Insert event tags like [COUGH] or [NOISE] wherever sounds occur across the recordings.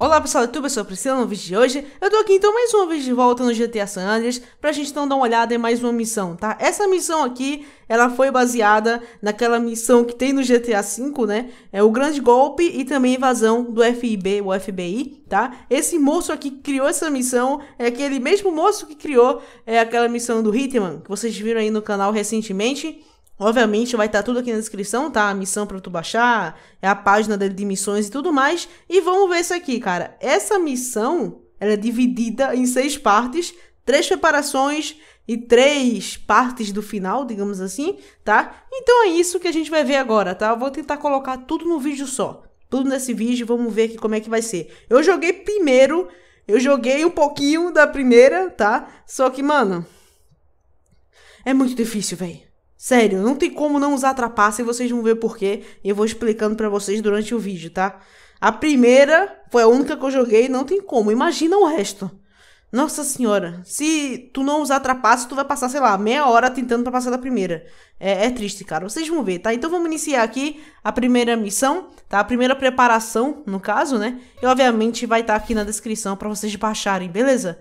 Olá pessoal do YouTube, eu sou a Priscila, no vídeo de hoje eu tô aqui então mais uma vez de volta no GTA San Andreas pra gente então dar uma olhada em mais uma missão, tá? Essa missão aqui, ela foi baseada naquela missão que tem no GTA V, né? É o grande golpe e também invasão do FIB, o FBI, tá? Esse moço aqui que criou essa missão é aquele mesmo moço que criou é, aquela missão do Hitman, que vocês viram aí no canal recentemente, Obviamente vai estar tá tudo aqui na descrição, tá? A missão para tu baixar, é a página dele de missões e tudo mais. E vamos ver isso aqui, cara. Essa missão, ela é dividida em seis partes, três preparações e três partes do final, digamos assim, tá? Então é isso que a gente vai ver agora, tá? Eu vou tentar colocar tudo no vídeo só. Tudo nesse vídeo, vamos ver aqui como é que vai ser. Eu joguei primeiro, eu joguei um pouquinho da primeira, tá? Só que, mano, é muito difícil, velho. Sério, não tem como não usar trapaça e vocês vão ver porquê. E eu vou explicando para vocês durante o vídeo, tá? A primeira foi a única que eu joguei, não tem como. Imagina o resto. Nossa senhora, se tu não usar trapaça, tu vai passar, sei lá, meia hora tentando pra passar da primeira. É, é, triste, cara. Vocês vão ver, tá? Então vamos iniciar aqui a primeira missão, tá? A primeira preparação, no caso, né? E obviamente vai estar tá aqui na descrição pra vocês baixarem, beleza?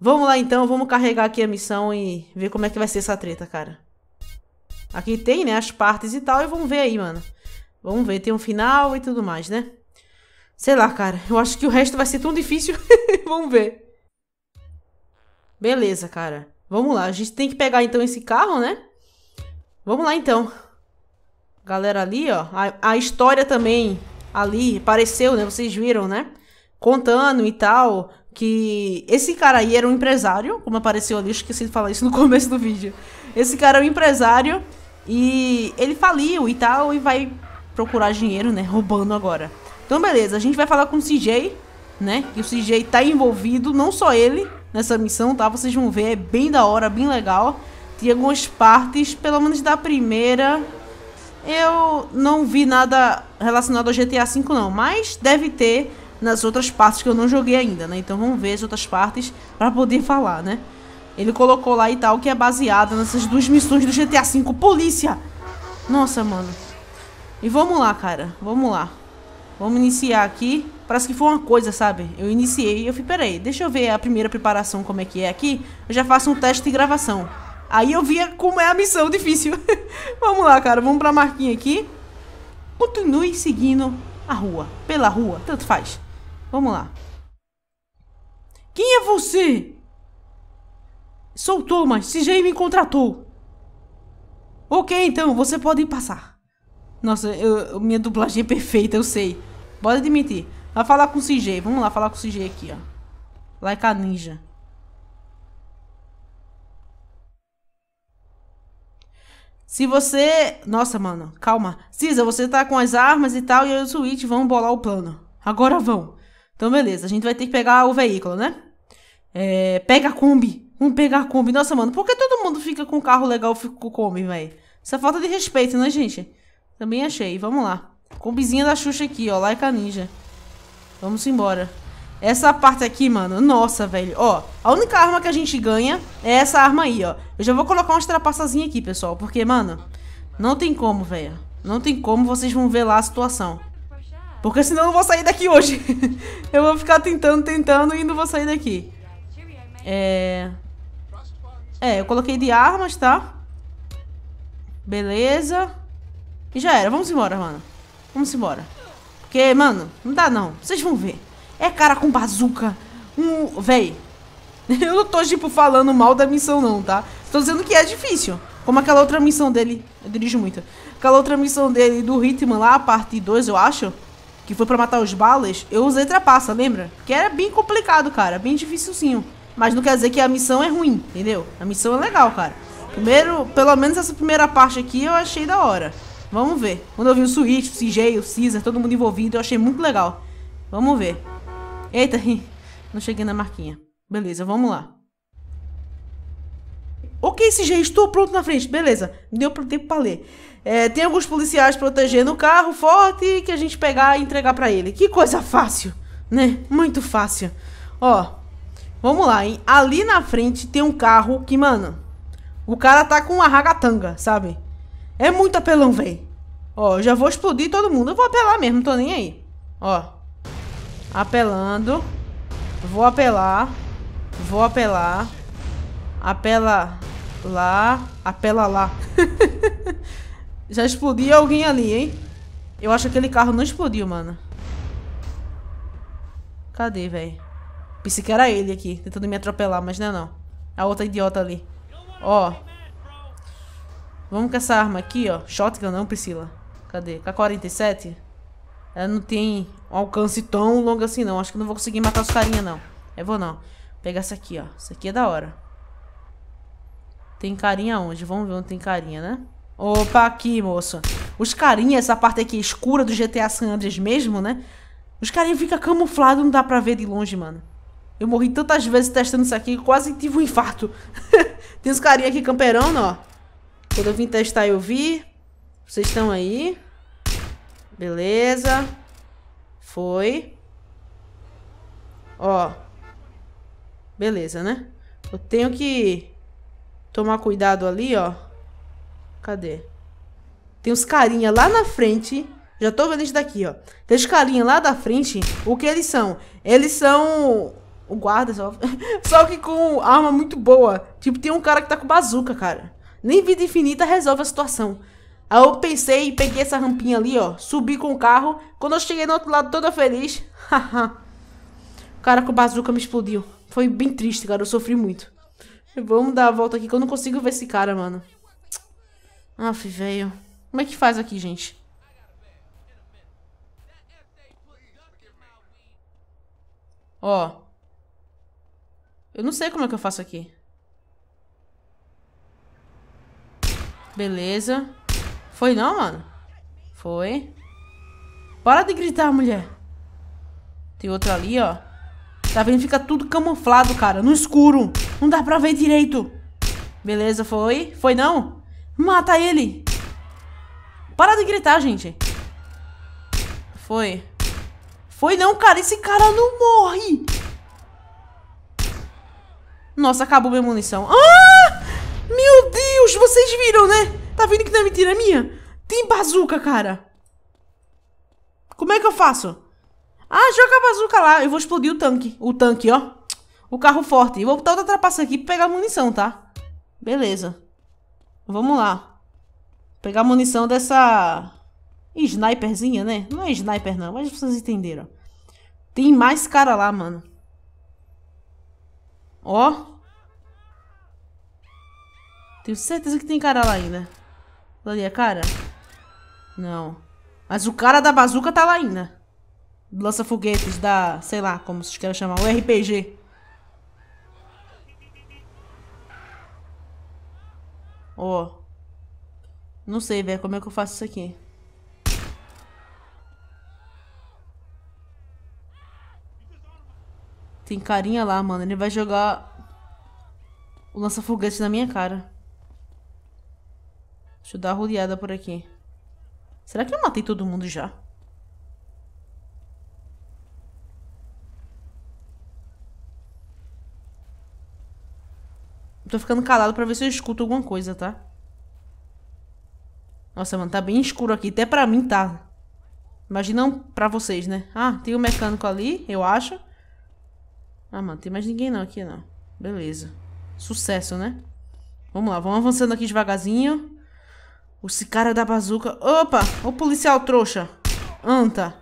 Vamos lá então, vamos carregar aqui a missão e ver como é que vai ser essa treta, cara. Aqui tem, né, as partes e tal, e vamos ver aí, mano. Vamos ver, tem um final e tudo mais, né? Sei lá, cara. Eu acho que o resto vai ser tão difícil. [LAUGHS] vamos ver. Beleza, cara. Vamos lá. A gente tem que pegar, então, esse carro, né? Vamos lá, então. Galera ali, ó. A, a história também ali apareceu, né? Vocês viram, né? Contando e tal que esse cara aí era um empresário, como apareceu ali, esqueci de falar isso no [LAUGHS] começo do vídeo. Esse cara é um empresário e ele faliu e tal, e vai procurar dinheiro, né? Roubando agora. Então, beleza, a gente vai falar com o CJ, né? Que o CJ tá envolvido, não só ele, nessa missão, tá? Vocês vão ver, é bem da hora, bem legal. Tem algumas partes, pelo menos da primeira, eu não vi nada relacionado ao GTA V não, mas deve ter nas outras partes que eu não joguei ainda, né? Então vamos ver as outras partes para poder falar, né? Ele colocou lá e tal, que é baseada nessas duas missões do GTA V. Polícia! Nossa, mano. E vamos lá, cara. Vamos lá. Vamos iniciar aqui. Parece que foi uma coisa, sabe? Eu iniciei e eu fui. peraí, deixa eu ver a primeira preparação como é que é aqui. Eu já faço um teste de gravação. Aí eu via como é a missão [LAUGHS] difícil. vamos lá, cara. Vamos pra marquinha aqui. Continue seguindo a rua. Pela rua. Tanto faz. Vamos lá. Quem é você? Sou Thomas, CJ me contratou. Ok, então, você pode passar. Nossa, eu, minha dublagem é perfeita, eu sei. Bora admitir. Vai falar com o CJ. Vamos lá falar com o CJ aqui, ó. Like a ninja. Se você... Nossa, mano, calma. Cisa, você tá com as armas e tal, e eu e o Switch vão bolar o plano. Agora vão. Então, beleza. A gente vai ter que pegar o veículo, né? É... Pega a Kombi. Vamos pegar a Kombi. Nossa, mano, por que todo mundo fica com carro legal e fica com Kombi, velho? Isso é falta de respeito, né, gente? Também achei. Vamos lá. Kombizinha da Xuxa aqui, ó. Laika Ninja. Vamos embora. Essa parte aqui, mano, nossa, velho. Ó, a única arma que a gente ganha é essa arma aí, ó. Eu já vou colocar umas trapaçazinhas aqui, pessoal. Porque, mano, não tem como, velho. Não tem como, vocês vão ver lá a situação. Porque senão eu não vou sair daqui hoje. [LAUGHS] eu vou ficar tentando, tentando e não vou sair daqui. É... É, eu coloquei de armas, tá? Beleza. E já era. Vamos embora, mano. Vamos embora. Porque, mano, não dá não. Vocês vão ver. É cara com bazuca. Um... Véi. [LAUGHS] Eu não tô, tipo, falando mal da missão, não, tá? Tô dizendo que é difícil. Como aquela outra missão dele. Eu dirijo muito. Aquela outra missão dele do Hitman lá, parte 2, eu acho. Que foi pra matar os balas. Eu usei trapaça, lembra? Que era bem complicado, cara. Bem dificilzinho. Mas não quer dizer que a missão é ruim, entendeu? A missão é legal, cara. Primeiro, pelo menos essa primeira parte aqui eu achei da hora. Vamos ver. Quando eu vi o Switch, o CJ, o Caesar, todo mundo envolvido, eu achei muito legal. Vamos ver. Eita, [LAUGHS] não cheguei na marquinha. Beleza, vamos lá. Ok, CJ, estou pronto na frente. Beleza, deu tempo pra ler. É, tem alguns policiais protegendo o carro forte que a gente pegar e entregar pra ele. Que coisa fácil, né? Muito fácil. Ó, Vamos lá, hein? Ali na frente tem um carro que, mano, o cara tá com uma ragatanga, sabe? É muito apelão, velho. Ó, já vou explodir todo mundo. Eu vou apelar mesmo, tô nem aí. Ó. Apelando. Vou apelar. Vou apelar. Apela lá. Apela lá. [LAUGHS] já explodiu alguém ali, hein? Eu acho que aquele carro não explodiu, mano. Cadê, velho? Pensei que era ele aqui, tentando me atropelar, mas não é não. A outra idiota ali. Ó. Vamos com essa arma aqui, ó. Shotgun não, Priscila. Cadê? K-47? Ela não tem um alcance tão longo assim, não. Acho que não vou conseguir matar os carinha, não. Eu vou, não. Pegar essa aqui, ó. Isso aqui é da hora. Tem carinha onde? Vamos ver onde tem carinha, né? Opa, aqui, moço. Os carinha, essa parte aqui escura do GTA San Andreas mesmo, né? Os carinha fica camuflado, não dá pra ver de longe, mano. Eu morri tantas vezes testando isso aqui, quase tive um infarto. [LAUGHS] Tem uns carinha aqui camperando, ó. Quando eu vim testar, eu vi. Vocês estão aí. Beleza. Foi. Ó. Beleza, né? Eu tenho que tomar cuidado ali, ó. Cadê? Tem uns carinha lá na frente. Já tô vendo isso daqui, ó. Tem uns carinha lá da frente. O que eles são? Eles são o guarda só. [LAUGHS] só que com arma muito boa. Tipo, tem um cara que tá com bazuca, cara. Nem vida infinita resolve a situação. Aí eu pensei e peguei essa rampinha ali, ó. Subi com o carro. Quando eu cheguei no outro lado toda feliz. [LAUGHS] Haha. o cara com bazuca me explodiu. Foi bem triste, cara. Eu sofri muito. Vamos dar a volta aqui que eu não consigo ver esse cara, mano. Aff, velho. Como é que faz aqui, gente? Ó. Eu não sei como é que eu faço aqui. Beleza. Foi não, mano? Foi. Para de gritar, mulher. Tem outro ali, ó. Tá vendo? Fica tudo camuflado, cara. No escuro. Não dá pra ver direito. Beleza, foi. Foi não? Mata ele. Para de gritar, gente. Foi. Foi não, cara. Esse cara não morre. Nossa, acabou minha munição. Ah! Meu Deus, vocês viram, né? Tá vendo que não é mentira minha? Tem bazuca, cara. Como é que eu faço? Ah, joga a bazuca lá. Eu vou explodir o tanque. O tanque, ó. O carro forte. Eu vou botar outra trapaça aqui pra pegar munição, tá? Beleza. Vamos lá. Pegar munição dessa... Sniperzinha, né? Não é sniper, não. Mas vocês entenderam. Tem mais cara lá, mano. Ó. Tenho certeza que tem cara lá ainda. Ali é cara? Não. Mas o cara da bazuca tá lá ainda. Lança foguetes da... Sei lá, como vocês querem chamar. O RPG. Ó. Não sei, velho. Como é que eu faço isso aqui? Tem carinha lá, mano. Ele vai jogar o lança-foguete na minha cara. Deixa eu dar uma rodeada por aqui. Será que eu matei todo mundo já? Tô ficando calado pra ver se eu escuto alguma coisa, tá? Nossa, mano, tá bem escuro aqui. Até pra mim tá. Imagina pra vocês, né? Ah, tem o um mecânico ali, eu acho. Ah, mano, tem mais ninguém não aqui, não. Beleza. Sucesso, né? Vamos lá, vamos avançando aqui devagarzinho. Esse cara da bazuca... Opa! O policial trouxa! Anta!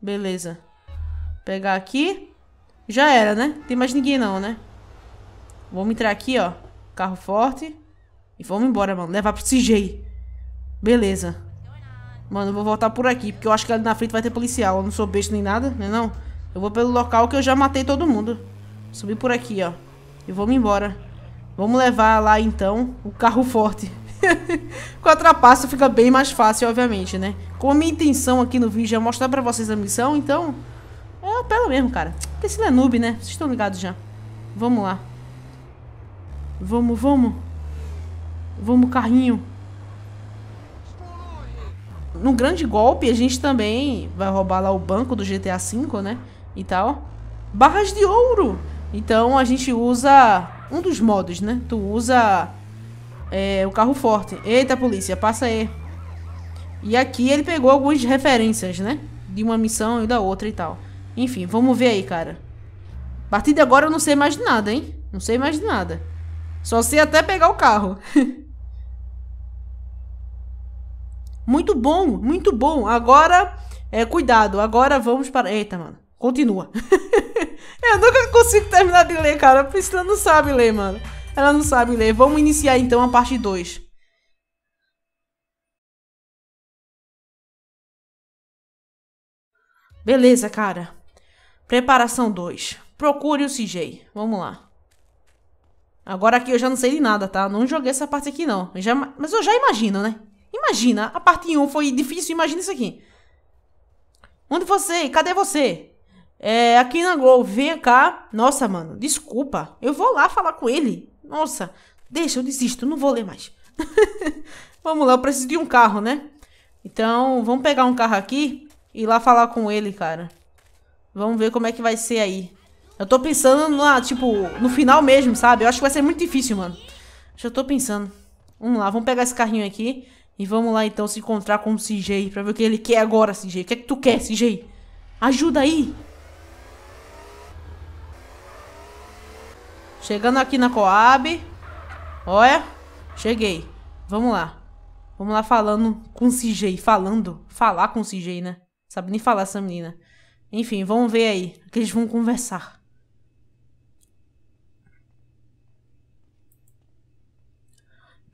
Beleza. Pegar aqui. Já era, né? Tem mais ninguém não, né? Vamos entrar aqui, ó. Carro forte. E vamos embora, mano. Levar pro CJ. Beleza. Mano, eu vou voltar por aqui, porque eu acho que ali na frente vai ter policial. Eu não sou besta nem nada, né não? É não? Eu vou pelo local que eu já matei todo mundo. Subi por aqui, ó. E vamos embora. Vamos levar lá, então, o carro forte. Com a trapaça fica bem mais fácil, obviamente, né? Como a minha intenção aqui no vídeo é mostrar pra vocês a missão, então... É apelo mesmo, cara. Porque se não é noob, né? Vocês estão ligados já. Vamos lá. Vamos, vamos. Vamos, carrinho. No grande golpe, a gente também vai roubar lá o banco do GTA V, né? e tal. Barras de ouro. Então a gente usa um dos modos, né? Tu usa é, o carro forte. Eita, polícia, passa aí. E aqui ele pegou algumas referências, né? De uma missão e da outra e tal. Enfim, vamos ver aí, cara. A partir de agora eu não sei mais de nada, hein? Não sei mais de nada. Só sei até pegar o carro. [LAUGHS] muito bom, muito bom. Agora, é, cuidado. Agora vamos para... Eita, mano. Continua. [LAUGHS] eu nunca consigo terminar de ler, cara. A Priscila não sabe ler, mano. Ela não sabe ler. Vamos iniciar então a parte 2. Beleza, cara. Preparação 2. Procure o CJ. Vamos lá. Agora aqui eu já não sei de nada, tá? Não joguei essa parte aqui, não. Eu já, mas eu já imagino, né? Imagina. A parte 1 um foi difícil, imagina isso aqui. Onde você? Cadê você? É, aqui na Gol, vem cá. Nossa, mano, desculpa. Eu vou lá falar com ele. Nossa, deixa, eu desisto, não vou ler mais. [LAUGHS] vamos lá, eu preciso de um carro, né? Então, vamos pegar um carro aqui e ir lá falar com ele, cara. Vamos ver como é que vai ser aí. Eu tô pensando na, tipo, no final mesmo, sabe? Eu acho que vai ser muito difícil, mano. Já tô pensando. Vamos lá, vamos pegar esse carrinho aqui e vamos lá então se encontrar com o CJ pra ver o que ele quer agora, CJ. O que é que tu quer, CJ? Ajuda aí! Chegando aqui na Coab. Olha. Cheguei. Vamos lá. Vamos lá falando com o CJ. Falando. Falar com o CJ, né? Sabe nem falar essa menina. Enfim, vamos ver aí. Que eles vão conversar.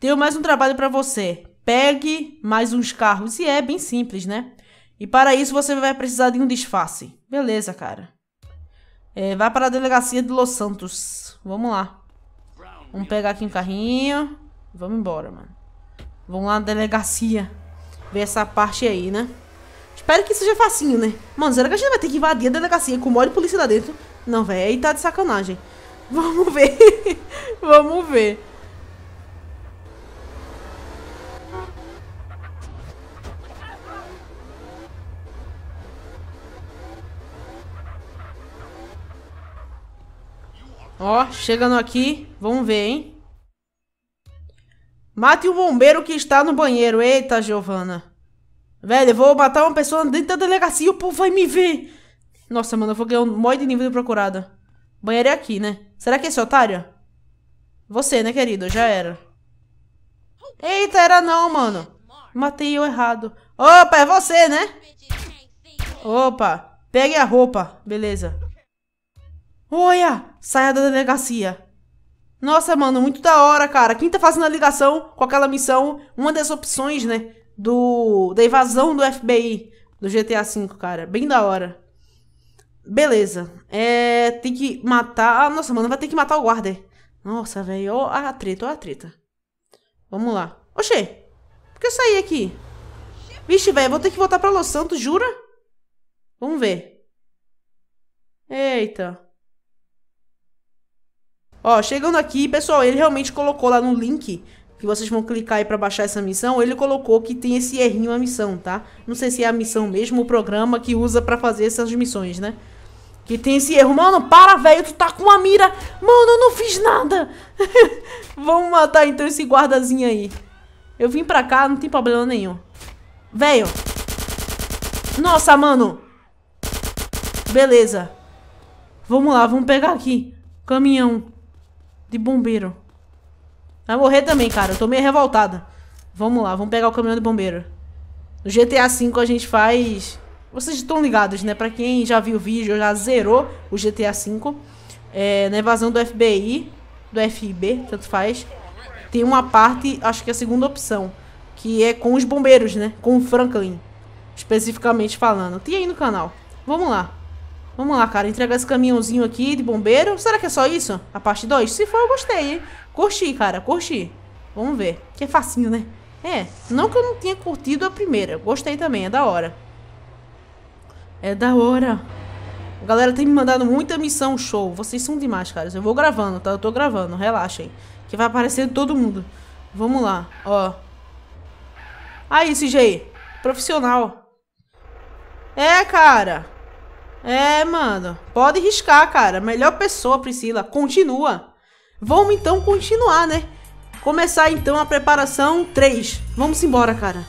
Tenho mais um trabalho para você. Pegue mais uns carros. E é bem simples, né? E para isso você vai precisar de um disfarce. Beleza, cara. É, vai para a delegacia de Los Santos. Vamos, lá. Vamos pegar aqui um carrinho. Vamos embora, mano. Vamos lá na delegacia. Ver essa parte aí, né? Espero que seja facinho, né? Mano, será que a gente vai ter que invadir a delegacia com um monte polícia lá dentro? Não, velho. Aí tá de sacanagem. Vamos ver. [LAUGHS] vamos ver. Ó, chegando aqui. Vamos ver, hein? Mate o bombeiro que está no banheiro. Eita, Giovana. Velho, eu vou matar uma pessoa dentro da delegacia e o povo vai me ver. Nossa, mano, eu vou ganhar um mó de nível de procurada. Banheiro é aqui, né? Será que é esse otário? Você, né, querido? Já era. Eita, era não, mano. Matei eu errado. Opa, é você, né? Opa, pegue a roupa. Beleza. Olha! Saia da delegacia. Nossa, mano, muito da hora, cara. Quem tá fazendo a ligação com aquela missão, uma das opções, né? Do. Da evasão do FBI do GTA V, cara. Bem da hora. Beleza. É. Tem que matar. Ah, nossa, mano, vai ter que matar o guarda. Nossa, velho. Ó, a treta, ó a treta. Vamos lá. Oxê! Por que eu saí aqui? Vixe, velho, vou ter que voltar pra Los Santos, jura? Vamos ver. Eita. Ó, chegando aqui, pessoal, ele realmente colocou lá no link que vocês vão clicar aí pra baixar essa missão, ele colocou que tem esse errinho na missão, tá? Não sei se é a missão mesmo, o programa que usa pra fazer essas missões, né? Que tem esse erro. Mano, para, velho, tu tá com a mira. Mano, eu não fiz nada. [LAUGHS] Vamos matar então esse guardazinho aí. Eu vim pra cá, não tem problema nenhum. Velho. Nossa, mano. Beleza. Vamos lá, vamos pegar aqui. Caminhão de bombeiro. Vai morrer também, cara. Eu tô meio revoltada. Vamos lá, vamos pegar o caminhão de bombeiro. No GTA V a gente faz... Vocês estão ligados, né? Pra quem já viu o vídeo, já zerou o GTA V. É, na evasão do FBI, do FIB, tanto faz. Tem uma parte, acho que é a segunda opção. Que é com os bombeiros, né? Com o Franklin. Especificamente falando. Tem aí no canal. Vamos lá. Vamos lá, cara. Entregar esse caminhãozinho aqui de bombeiro. Será que é só isso? A parte 2? Se for, eu gostei, hein? Curti, cara. Curti. Vamos ver. Que é facinho, né? É. Não que eu não tinha curtido a primeira. Gostei também. É da hora. É da hora. A galera tem me mandado muita missão show. Vocês são demais, caras. Eu vou gravando, tá? Eu tô gravando. Relaxem. Que vai aparecer todo mundo. Vamos lá. Ó. Aí, ah, CJ. Profissional. É, cara. É, mano. Pode riscar, cara. Melhor pessoa, Priscila. Continua. Vamos então continuar, né? Começar então a preparação 3. Vamos embora, cara.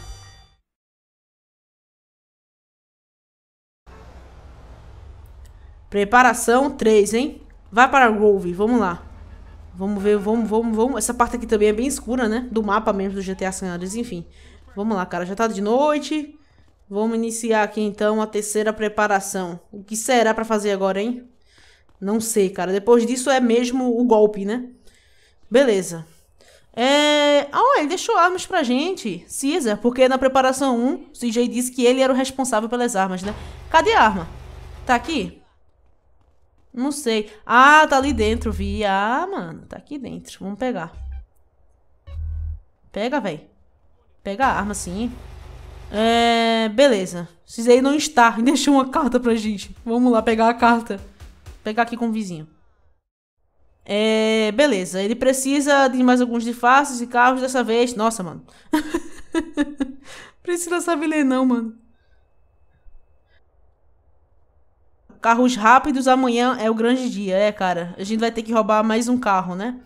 Preparação 3, hein? Vai para Grove, vamos lá. Vamos ver, vamos, vamos, vamos. Essa parte aqui também é bem escura, né? Do mapa mesmo do GTA San Andreas, enfim. Vamos lá, cara. Já tá de noite. Vamos iniciar aqui então a terceira preparação. O que será para fazer agora, hein? Não sei, cara. Depois disso é mesmo o golpe, né? Beleza. É... Ah, ele deixou armas pra gente. Caesar, porque na preparação 1, o CJ disse que ele era o responsável pelas armas, né? Cadê a arma? Tá aqui? Não sei. Ah, tá ali dentro, vi. Ah, mano, tá aqui dentro. Vamos pegar. Pega, velho. Pega a arma, sim. É beleza. Cisei não está e [LAUGHS] deixou uma carta pra gente. Vamos lá pegar a carta. Vou pegar aqui com o vizinho. É, beleza. Ele precisa de mais alguns disfarces e carros dessa vez. Nossa, mano. [LAUGHS] Priscila sabe ler não, mano. Carros rápidos, amanhã é o grande dia. É, cara. A gente vai ter que roubar mais um carro, né?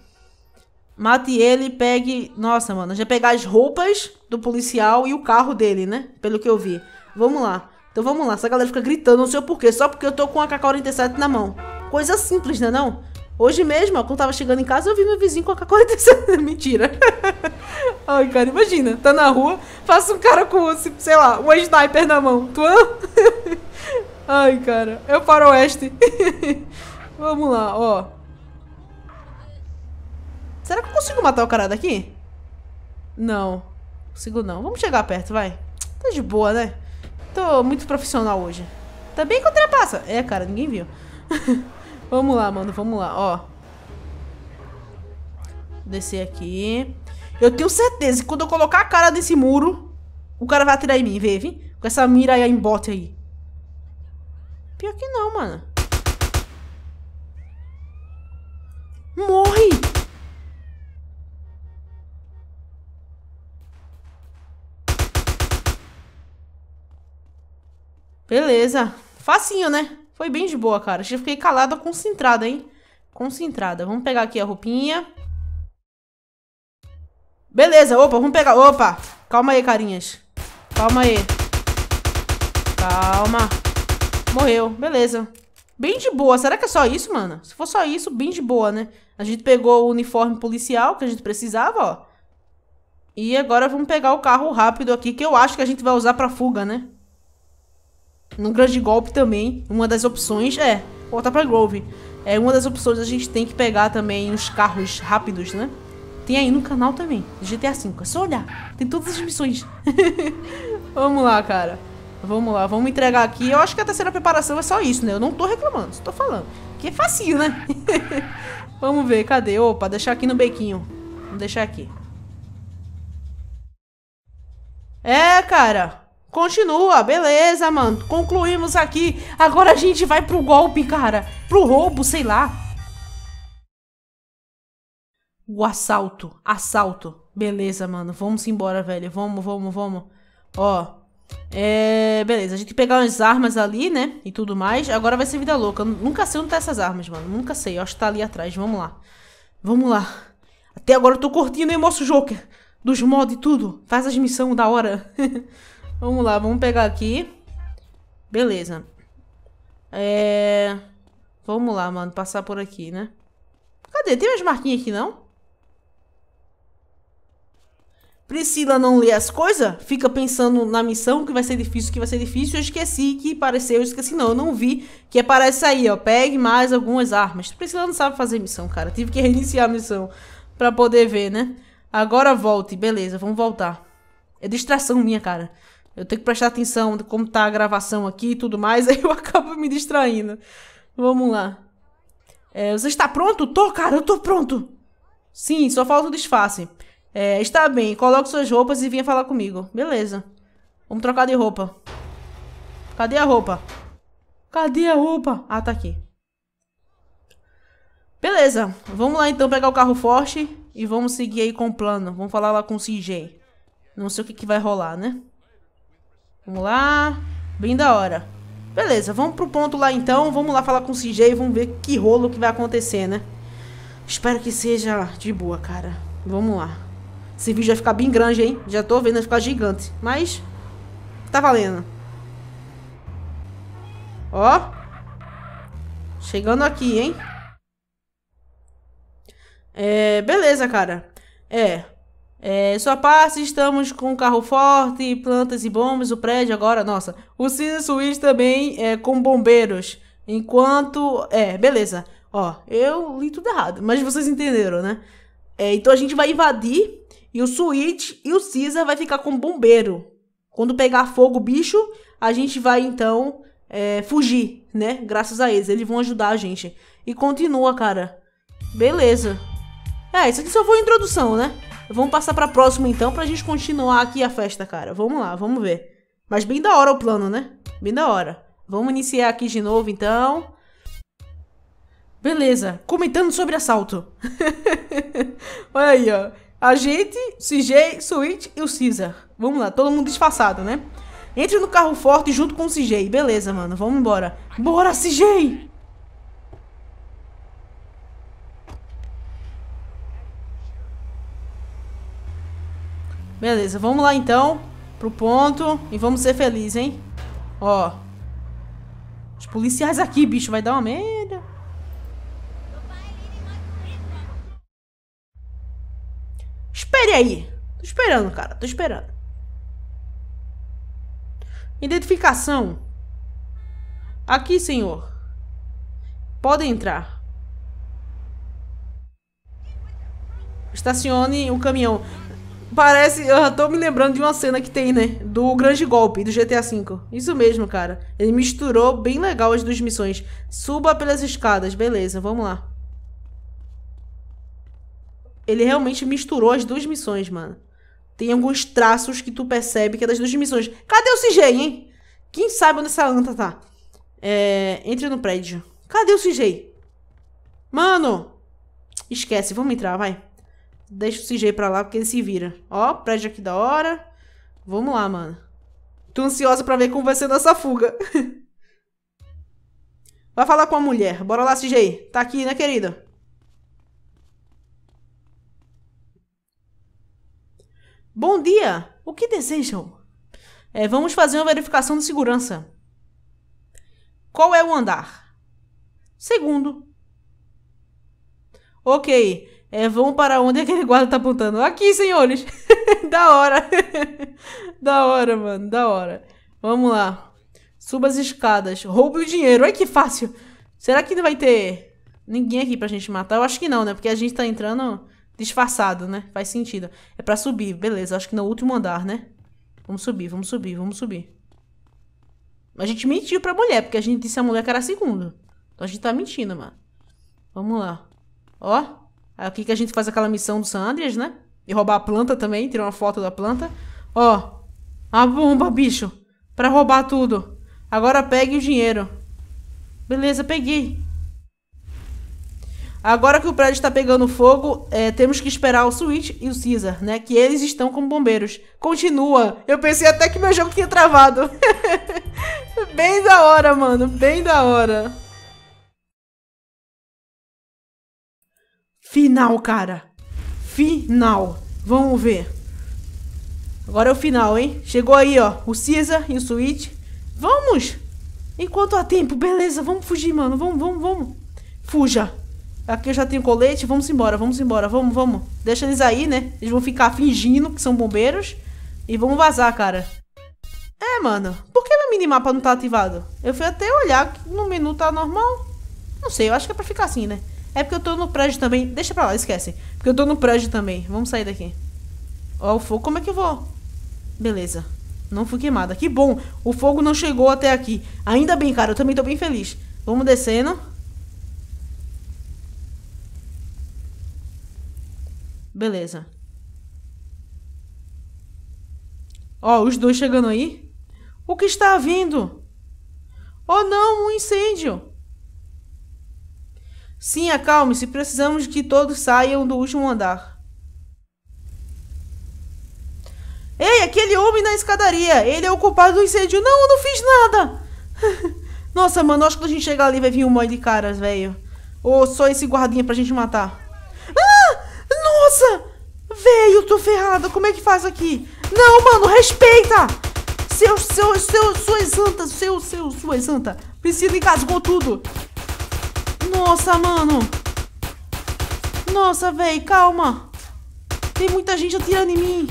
Mate ele e pegue. Nossa, mano. Já pegar as roupas do policial e o carro dele, né? Pelo que eu vi. Vamos lá. Então vamos lá. Essa galera fica gritando, não sei o porquê. Só porque eu tô com a AK-47 na mão. Coisa simples, né? Não? Hoje mesmo, ó, quando tava chegando em casa, eu vi meu vizinho com a AK-47. [LAUGHS] Mentira. [LAUGHS] Ai, cara, imagina. Tá na rua, passa um cara com, sei lá, um sniper na mão. Tu [LAUGHS] Ai, cara. É o faroeste. vamos lá, ó. Será que eu consigo matar o cara daqui? Não. Consigo não. Vamos chegar perto, vai. Tá de boa, né? Tô muito profissional hoje. Tá bem que eu ultrapassa. É, cara, ninguém viu. [LAUGHS] vamos lá, mano. Vamos lá, ó. Descer aqui. Eu tenho certeza que quando eu colocar a cara nesse muro, o cara vai atirar em mim, vê, vem? Com essa mira aí, embote aí. Pior que não, mano. Beleza. Facinho, né? Foi bem de boa, cara. que fiquei calada, concentrada, hein? Concentrada. Vamos pegar aqui a roupinha. Beleza, opa, vamos pegar. Opa! Calma aí, carinhas. Calma aí. Calma. Morreu, beleza. Bem de boa. Será que é só isso, mano? Se for só isso, bem de boa, né? A gente pegou o uniforme policial que a gente precisava, ó. E agora vamos pegar o carro rápido aqui, que eu acho que a gente vai usar pra fuga, né? No grande golpe também, uma das opções é voltar pra Grove. É uma das opções a gente tem que pegar também os carros rápidos, né? Tem aí no canal também, GTA V. É só olhar. Tem todas as missões. [LAUGHS] vamos lá, cara. Vamos lá, vamos entregar aqui. Eu acho que a terceira preparação é só isso, né? Eu não tô reclamando, só tô falando. Que é facinho, né? [LAUGHS] vamos ver, cadê? Opa, deixar aqui no bequinho. Vamos deixar aqui. É, cara. Continua, beleza, mano. Concluímos aqui. Agora a gente vai pro golpe, cara. Pro roubo, sei lá. O assalto. Assalto. Beleza, mano. Vamos embora, velho. Vamos, vamos, vamos. Ó. É... Beleza, a gente pegar umas armas ali, né? E tudo mais. Agora vai ser vida louca. Eu nunca sei onde tá essas armas, mano. Nunca sei. Eu acho que tá ali atrás. Vamos lá. Vamos lá. Até agora eu tô curtindo, hein, moço Joker? Dos mods e tudo. Faz as missões da hora. [LAUGHS] Vamos lá, vamos pegar aqui. Beleza. É... Vamos lá, mano. Passar por aqui, né? Cadê? Tem umas marquinhas aqui, não? Priscila não lê as coisas? Fica pensando na missão, que vai ser difícil, que vai ser difícil. Eu esqueci que apareceu, eu esqueci não, eu não vi. Que aparece aí, ó. Pegue mais algumas armas. Priscila não sabe fazer missão, cara. Tive que [LAUGHS] reiniciar a missão pra poder ver, né? Agora volte. Beleza, vamos voltar. É distração minha, cara. Eu tenho que prestar atenção de como tá a gravação aqui e tudo mais, [LAUGHS] aí eu acabo me distraindo. Vamos lá. É, você está pronto? Tô, cara, eu tô pronto. Sim, só falta o disfarce. É, está bem, coloque suas roupas e venha falar comigo. Beleza. Vamos trocar de roupa. Cadê a roupa? Cadê a roupa? Ah, tá aqui. Beleza, vamos lá então pegar o carro forte e vamos seguir aí com o plano. Vamos falar lá com o CJ. Não sei o que, que vai rolar, né? Vamos lá. Bem da hora. Beleza, vamos pro ponto lá então. Vamos lá falar com o CJ e vamos ver que rolo que vai acontecer, né? Espero que seja de boa, cara. Vamos lá. Esse vídeo vai ficar bem grande, hein? Já tô vendo, vai ficar gigante. Mas, tá valendo. Ó. Chegando aqui, hein? É, beleza, cara. É, é, sua parte, estamos com um carro forte, plantas e bombas, o prédio agora, nossa. O Cine Suíte também é com bombeiros. Enquanto. É, beleza. Ó, eu li tudo errado, mas vocês entenderam, né? É, então a gente vai invadir e o Switch e o Caesar vai ficar com bombeiro. Quando pegar fogo o bicho, a gente vai então é, fugir, né? Graças a eles, eles vão ajudar a gente. E continua, cara. Beleza. É, isso aqui só foi a introdução, né? Vamos passar pra próxima então, pra gente continuar aqui a festa, cara. Vamos lá, vamos ver. Mas bem da hora o plano, né? Bem da hora. Vamos iniciar aqui de novo então. Beleza, comentando sobre assalto. [LAUGHS] Olha aí, ó. A gente, CJ, Switch e o Caesar. Vamos lá, todo mundo disfarçado, né? Entre no carro forte junto com o CJ. Beleza, mano, vamos embora. Bora, CJ! Beleza, vamos lá então. Pro ponto. E vamos ser felizes, hein? Ó. Os policiais aqui, bicho. Vai dar uma merda. Espere aí. Tô esperando, cara. Tô esperando. Identificação. Aqui, senhor. Pode entrar. Estacione o caminhão. Parece, eu já tô me lembrando de uma cena que tem, né? Do Grande Golpe, do GTA V. Isso mesmo, cara. Ele misturou bem legal as duas missões. Suba pelas escadas, beleza, vamos lá. Ele realmente misturou as duas missões, mano. Tem alguns traços que tu percebe que é das duas missões. Cadê o CG, hein? Quem sabe onde essa anta tá? É, entre no prédio. Cadê o CJ? Mano! Esquece, vamos entrar, vai deixa o CJ pra lá, porque ele se vira. Ó, prédio aqui da hora. Vamos lá, mano. Tô ansiosa pra ver como vai ser nossa fuga. [LAUGHS] vai falar com a mulher. Bora lá, CJ. Tá aqui, né, querida? Bom dia. O que desejam? É, vamos fazer uma verificação de segurança. Qual é o andar? Segundo. Ok. É, vão para onde aquele é guarda tá apontando? Aqui, senhores! [LAUGHS] da hora! [LAUGHS] da hora, mano, da hora. Vamos lá. Suba as escadas. Roube o dinheiro. Ai, que fácil! Será que vai ter ninguém aqui pra gente matar? Eu acho que não, né? Porque a gente tá entrando disfarçado, né? Faz sentido. É pra subir, beleza. Acho que no último andar, né? Vamos subir, vamos subir, vamos subir. A gente mentiu pra mulher, porque a gente disse a mulher que era segundo. Então a gente tá mentindo, mano. Vamos lá. Ó. Aqui que a gente faz aquela missão do San Andreas, né? E roubar a planta também, tirar uma foto da planta. Ó, a bomba, bicho. Pra roubar tudo. Agora pegue o dinheiro. Beleza, peguei. Agora que o prédio está pegando fogo, é, temos que esperar o Switch e o Caesar, né? Que eles estão como bombeiros. Continua. Eu pensei até que meu jogo tinha travado. [LAUGHS] bem da hora, mano. Bem da hora. Final, cara. Final. Vamos ver. Agora é o final, hein? Chegou aí, ó. O Cisa e o Switch. Vamos! Enquanto há tempo, beleza. Vamos fugir, mano. Vamos, vamos, vamos. Fuja. Aqui eu já tenho colete. Vamos embora, vamos embora. Vamos, vamos. Deixa eles aí, né? Eles vão ficar fingindo que são bombeiros. E vamos vazar, cara. É, mano. Por que meu minimapa não tá ativado? Eu fui até olhar que no menu tá normal. Não sei, eu acho que é pra ficar assim, né? É porque eu tô no prédio também. Deixa pra lá, esquece. Porque eu tô no prédio também. Vamos sair daqui. Ó, o fogo, como é que eu vou? Beleza. Não fui queimada. Que bom. O fogo não chegou até aqui. Ainda bem, cara. Eu também tô bem feliz. Vamos descendo. Beleza. Ó, os dois chegando aí. O que está vindo? Oh, não! Um incêndio! Sim, acalme-se. Precisamos que todos saiam do último andar. Ei, aquele homem na escadaria. Ele é o culpado do incêndio. Não, eu não fiz nada. [LAUGHS] Nossa, mano, acho que quando a gente chegar ali vai vir um monte de caras, velho. Ou só esse guardinha pra gente matar. Ah! Nossa! Velho, tô ferrada. Como é que faz aqui? Não, mano, respeita! Seu, seu, seu, suas antas, seu, seu, suas antas. Priscila engasgou tudo. Nossa, mano. Nossa, velho, calma. Tem muita gente atirando em mim.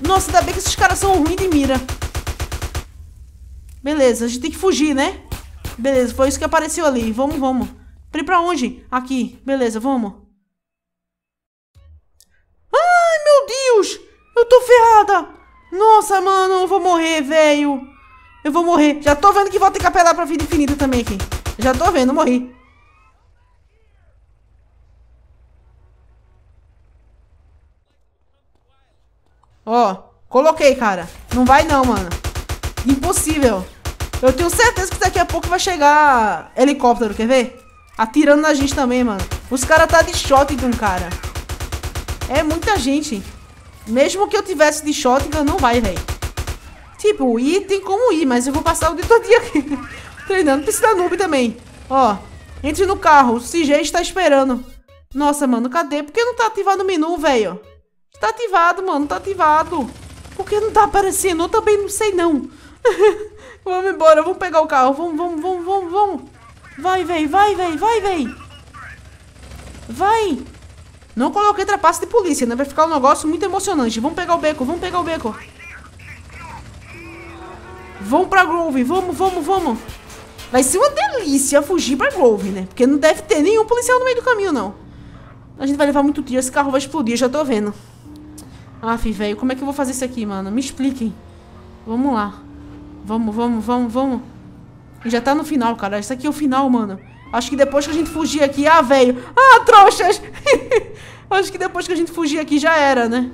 Nossa, ainda bem que esses caras são ruins de mira. Beleza, a gente tem que fugir, né? Beleza, foi isso que apareceu ali. Vamos, vamos. Pra ir pra onde? Aqui. Beleza, vamos. Ai, meu Deus! Eu tô ferrada! Nossa, mano, eu vou morrer, velho. Eu vou morrer. Já tô vendo que vou ter que apelar pra vida infinita também aqui. Já tô vendo, morri. Ó, coloquei, cara. Não vai não, mano. Impossível. Eu tenho certeza que daqui a pouco vai chegar helicóptero, quer ver? Atirando na gente também, mano. Os caras tá de shotgun, cara. É muita gente. Mesmo que eu tivesse de shotgun, não vai, velho. Tipo, ir tem como ir, mas eu vou passar o dia todo dia aqui treinando. Precisa noob também. Ó, entre no carro. O CG está esperando. Nossa, mano, cadê? Por que não tá ativado o menu, velho? Tá ativado, mano. Tá ativado. Por que não tá aparecendo? Eu também não sei, não. [LAUGHS] vamos embora. Vamos pegar o carro. Vamos, vamos, vamos, vamos, vamos. Vai, velho. Vai, velho. Vai, velho. Vai. Não coloquei trapaça de polícia, né? Vai ficar um negócio muito emocionante. Vamos pegar o beco. Vamos pegar o beco. Vamos pra Grove. Vamos, vamos, vamos. Vai ser uma delícia fugir pra Grove, né? Porque não deve ter nenhum policial no meio do caminho, não. A gente vai levar muito tiro, esse carro vai explodir, já tô vendo. Aff, velho, como é que eu vou fazer isso aqui, mano? Me expliquem. Vamos lá. Vamos, vamos, vamos, vamos. E já tá no final, cara. Isso aqui é o final, mano. Acho que depois que a gente fugir aqui... Ah, velho. Ah, trouxas. [LAUGHS] Acho que depois que a gente fugir aqui já era, né?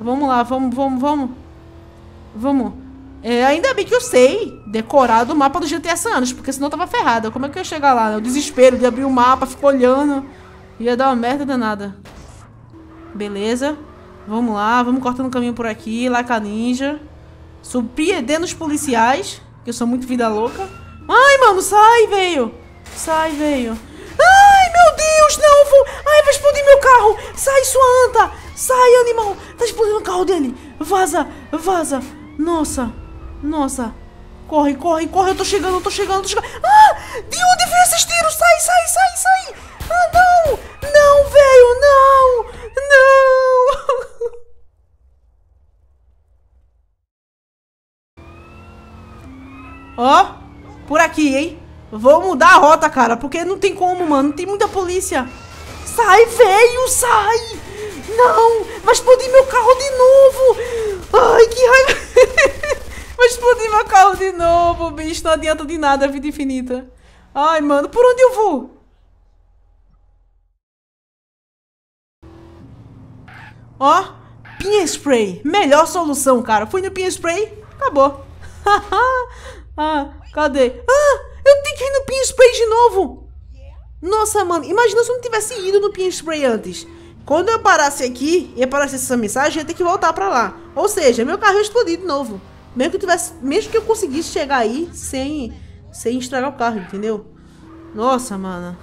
Vamos lá, vamos, vamos, vamos. Vamos. É, ainda bem que eu sei decorar do mapa do GTA San Andreas, porque senão eu tava ferrada. Como é que eu ia chegar lá? O desespero de abrir o mapa, ficar olhando. Ia dar uma merda danada. Beleza. Vamos lá, vamos cortando o caminho por aqui. Laca ninja. Surpreendendo os policiais, que eu sou muito vida louca. Ai, mano, sai, veio, Sai, veio. Ai, meu Deus, não, vou... Ai, vai explodir meu carro. Sai, sua anta. Sai, animal. Tá explodindo o carro dele. Vaza, vaza. Nossa. Nossa. Corre, corre, corre. Eu tô chegando, eu tô chegando, eu tô chegando. Ah! De onde veio esses tiros? Sai, sai, sai, sai! Ah, não! Não, velho, não! Não! [LAUGHS] Ó, oh, por aqui, hein? Vou mudar a rota, cara, porque não tem como, mano. Tem muita polícia. Sai, velho, sai! Não! Vai explodir meu carro de novo! Ai, que raiva! [LAUGHS] Vou explodir meu carro de novo, bicho. Não adianta de nada, vida infinita. Ai, mano, por onde eu vou? Ó, Pinha Spray. Melhor solução, cara. Fui no Pinha Spray, acabou. [LAUGHS] ah, cadê? Ah, eu tenho que ir no Pinha Spray de novo. Nossa, mano, imagina se eu não tivesse ido no Pinha Spray antes. Quando eu parasse aqui e aparecesse essa mensagem, eu ia ter que voltar pra lá. Ou seja, meu carro ia explodir de novo. Mesmo que eu tivesse. Mesmo que eu conseguisse chegar aí sem. Sem estragar o carro, entendeu? Nossa, mano.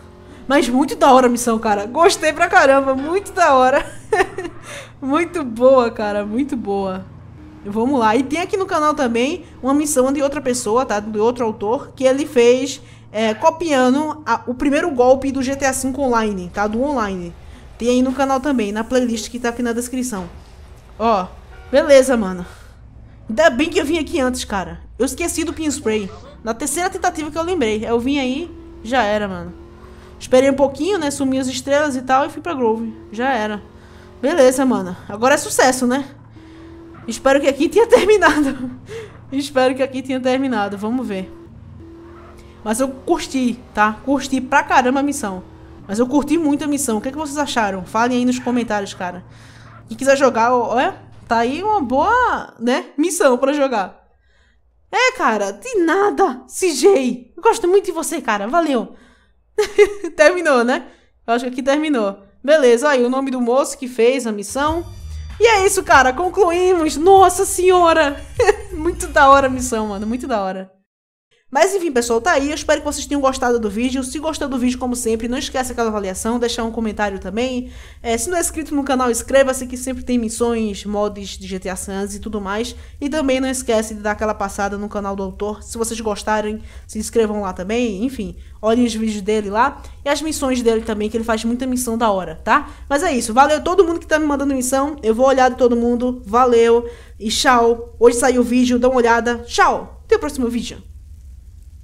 Mas muito da hora a missão, cara. Gostei pra caramba. Muito da hora. [LAUGHS] muito boa, cara. Muito boa. Vamos lá. E tem aqui no canal também uma missão de outra pessoa, tá? De outro autor, que ele fez é, copiando a, o primeiro golpe do GTA V Online, tá? Do online. Tem aí no canal também, na playlist que tá aqui na descrição. Ó, beleza, mano. Ainda bem que eu vim aqui antes, cara. Eu esqueci do pin spray. Na terceira tentativa que eu lembrei. Eu vim aí, já era, mano. Esperei um pouquinho, né? Sumi as estrelas e tal e fui pra Grove. Já era. Beleza, mano. Agora é sucesso, né? Espero que aqui tenha [LAUGHS] terminado. Espero que aqui tenha terminado. Vamos ver. Mas eu curti, tá? Curti pra caramba a missão. Mas eu curti muito a missão. O que, é que vocês acharam? Falem aí nos comentários, cara. Quem quiser jogar, olha... Tá aí uma boa, né, missão para jogar. É, cara, de nada, CJ. Eu gosto muito de você, cara. Valeu. [LAUGHS] terminou, né? Eu acho que aqui terminou. Beleza, aí o nome do moço que fez a missão. E é isso, cara. Concluímos. Nossa senhora. [LAUGHS] muito da hora a missão, mano. Muito da hora. Mas enfim, pessoal, tá aí. Eu espero que vocês tenham gostado do vídeo. Se gostou do vídeo, como sempre, não esquece aquela avaliação, deixar um comentário também. É, se não é inscrito no canal, inscreva-se que sempre tem missões, mods de GTA Sans e tudo mais. E também não esquece de dar aquela passada no canal do autor. Se vocês gostarem, se inscrevam lá também. Enfim, olhem os vídeos dele lá e as missões dele também, que ele faz muita missão da hora, tá? Mas é isso. Valeu todo mundo que tá me mandando missão. Eu vou olhar de todo mundo. Valeu e tchau. Hoje saiu o vídeo, dá uma olhada. Tchau. Até o próximo vídeo.